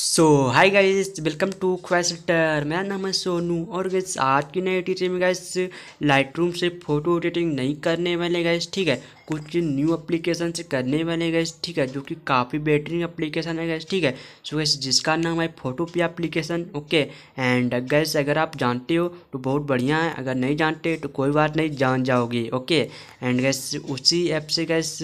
so hi guys welcome to Quester मेरा नाम है सोनू और गैस आज की नई टीचर में गैस लाइट रूम से फ़ोटो एडिटिंग नहीं करने वाले गाइज ठीक है कुछ न्यू अप्लीकेशन से करने वाले गाइज ठीक है जो कि काफ़ी बेहतरीन अप्लीकेशन है गाइज ठीक है सो गैस जिसका नाम है Photopea application okay and guys अगर आप जानते हो तो बहुत बढ़िया है अगर नहीं जानते तो कोई बात नहीं जान जाओगे ओके एंड गैस उसी ऐप से गैस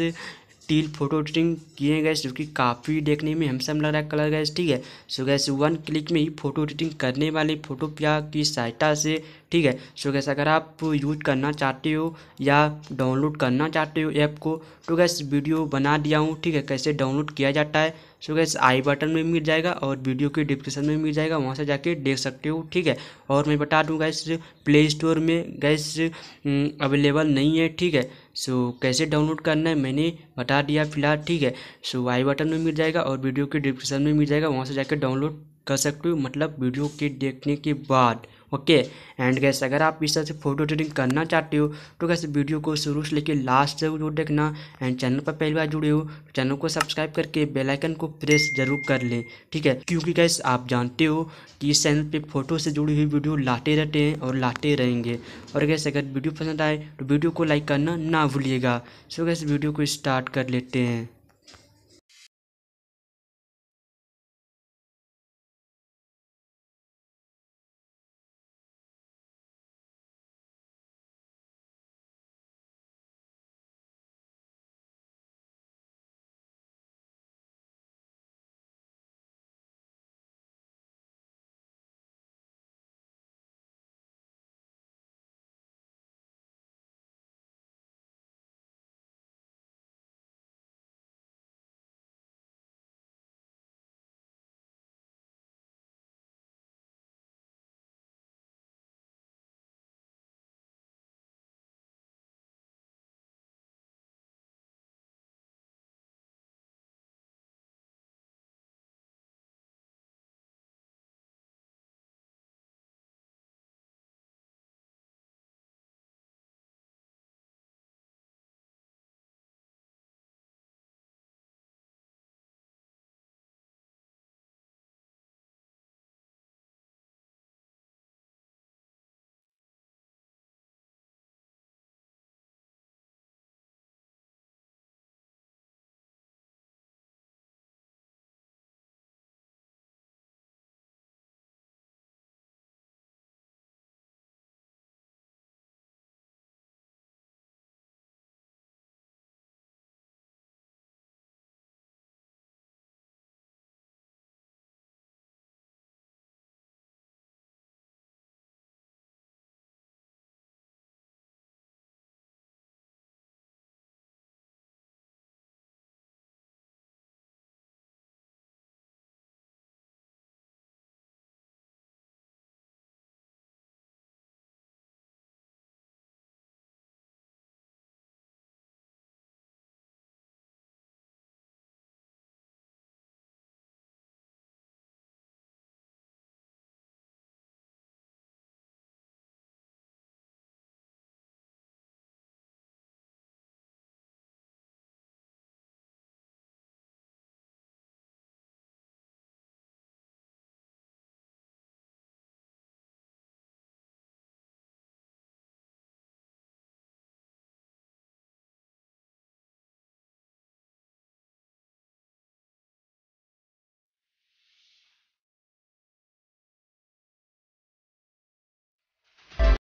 टील फोटो एडिटिंग किए गए जो कि काफ़ी देखने में हमसम लग रहा है कलर गैस ठीक है सो गैस वन क्लिक में ही फोटो एडिटिंग करने वाले फोटो प्या की सहायता से ठीक है सो गैस अगर आप यूज करना चाहते हो या डाउनलोड करना चाहते हो ऐप को तो गैस वीडियो बना दिया हूँ ठीक है कैसे डाउनलोड किया जाता है सो गैस आई बटन में मिल जाएगा और वीडियो के डिस्क्रिप्शन में मिल जाएगा वहाँ से जाके देख सकते हो ठीक है और मैं बता दूँ गैस प्ले स्टोर में गैस अवेलेबल हम्म, नहीं है ठीक है सो कैसे डाउनलोड करना है मैंने बता दिया फिलहाल ठीक है सो आई बटन में मिल जाएगा और वीडियो के डिस्क्रिप्शन में मिल जाएगा वहाँ से जाके डाउनलोड कर सकते हो मतलब वीडियो के देखने के बाद ओके एंड गैस अगर आप इस तरह से फोटो एडिटिंग करना चाहते हो तो कैसे वीडियो को शुरू से लेकर लास्ट तक जरूर देखना एंड चैनल पर पहली बार जुड़े हो चैनल तो को सब्सक्राइब करके बेलाइकन को प्रेस जरूर कर लें ठीक है क्योंकि गैस आप जानते हो कि इस चैनल पर फोटो से जुड़ी हुई वीडियो लाते रहते हैं और लाते रहेंगे और गैस अगर वीडियो पसंद आए तो वीडियो को लाइक करना ना भूलिएगा सो गैस वीडियो को स्टार्ट कर लेते हैं